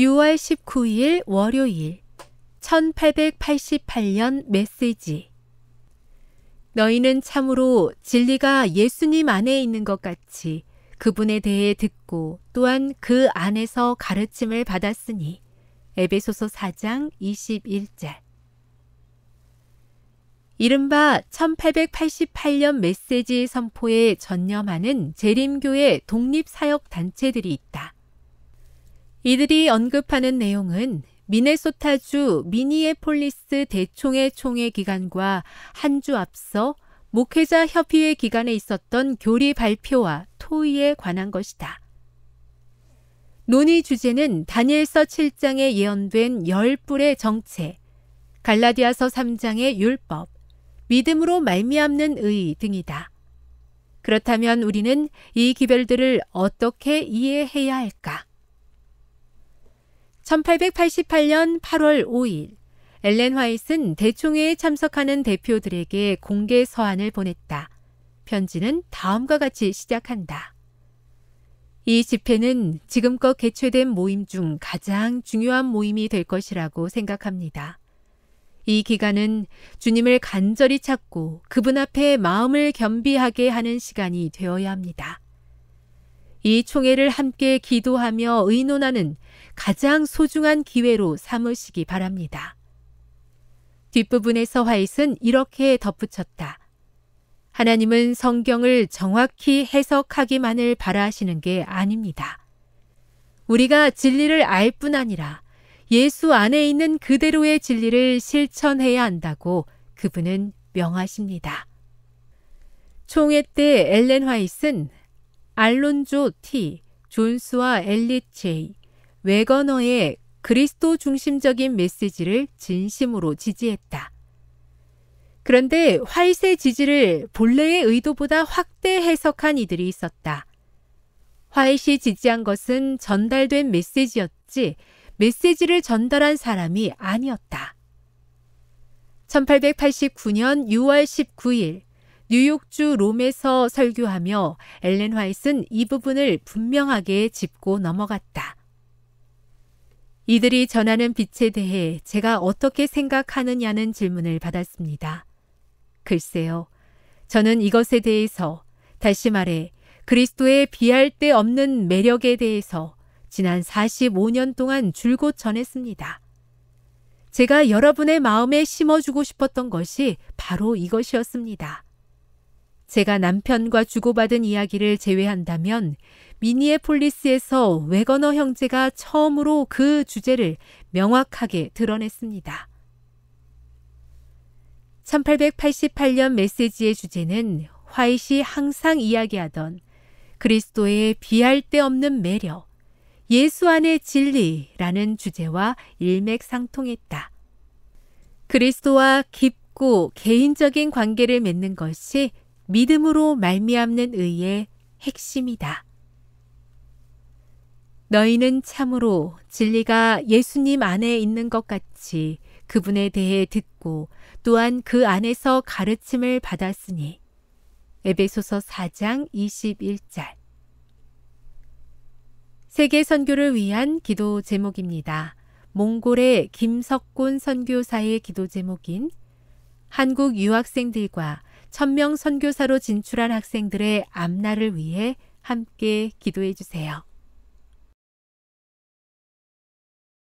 6월 19일 월요일 1888년 메시지 너희는 참으로 진리가 예수님 안에 있는 것 같이 그분에 대해 듣고 또한 그 안에서 가르침을 받았으니 에베소서 4장 21절 이른바 1888년 메시지 선포에 전념하는 재림교회 독립사역 단체들이 있다. 이들이 언급하는 내용은 미네소타주 미니에폴리스 대총회 총회 기간과 한 주 앞서 목회자 협의회 기간에 있었던 교리 발표와 토의에 관한 것이다. 논의 주제는 다니엘서 7장에 예언된 열불의 정체, 갈라디아서 3장의 율법, 믿음으로 말미암는 의 등이다. 그렇다면 우리는 이 기별들을 어떻게 이해해야 할까? 1888년 8월 5일 엘렌 화이트는 대총회에 참석하는 대표들에게 공개 서한을 보냈다. 편지는 다음과 같이 시작한다. 이 집회는 지금껏 개최된 모임 중 가장 중요한 모임이 될 것이라고 생각합니다. 이 기간은 주님을 간절히 찾고 그분 앞에 마음을 겸비하게 하는 시간이 되어야 합니다. 이 총회를 함께 기도하며 의논하는 가장 소중한 기회로 삼으시기 바랍니다. 뒷부분에서 화이트 이렇게 덧붙였다. 하나님은 성경을 정확히 해석하기만을 바라시는 게 아닙니다. 우리가 진리를 알 뿐 아니라 예수 안에 있는 그대로의 진리를 실천해야 한다고 그분은 명하십니다. 총회 때 엘렌 화이슨 알론조 T, 존스와 엘리 J, 웨거너의 그리스도 중심적인 메시지를 진심으로 지지했다. 그런데 화이세 지지를 본래의 의도보다 확대 해석한 이들이 있었다. 화이시 지지한 것은 전달된 메시지였지 메시지를 전달한 사람이 아니었다. 1889년 6월 19일 뉴욕주 롬에서 설교하며 엘렌 화이트는 이 부분을 분명하게 짚고 넘어갔다. 이들이 전하는 빛에 대해 제가 어떻게 생각하느냐는 질문을 받았습니다. 글쎄요. 저는 이것에 대해서, 다시 말해, 그리스도의 비할 데 없는 매력에 대해서 지난 45년 동안 줄곧 전했습니다. 제가 여러분의 마음에 심어주고 싶었던 것이 바로 이것이었습니다. 제가 남편과 주고받은 이야기를 제외한다면 미니에폴리스에서 웨거너 형제가 처음으로 그 주제를 명확하게 드러냈습니다. 1888년 메시지의 주제는 화이시 항상 이야기하던 그리스도의 비할 데 없는 매력, 예수 안의 진리라는 주제와 일맥상통했다. 그리스도와 깊고 개인적인 관계를 맺는 것이 믿음으로 말미암는 의의 핵심이다. 너희는 참으로 진리가 예수님 안에 있는 것 같이 그분에 대해 듣고 또한 그 안에서 가르침을 받았으니 에베소서 4장 21절 세계 선교를 위한 기도 제목입니다. 몽골의 김석곤 선교사의 기도 제목인 한국 유학생들과 천명 선교사로 진출한 학생들의 앞날을 위해 함께 기도해 주세요.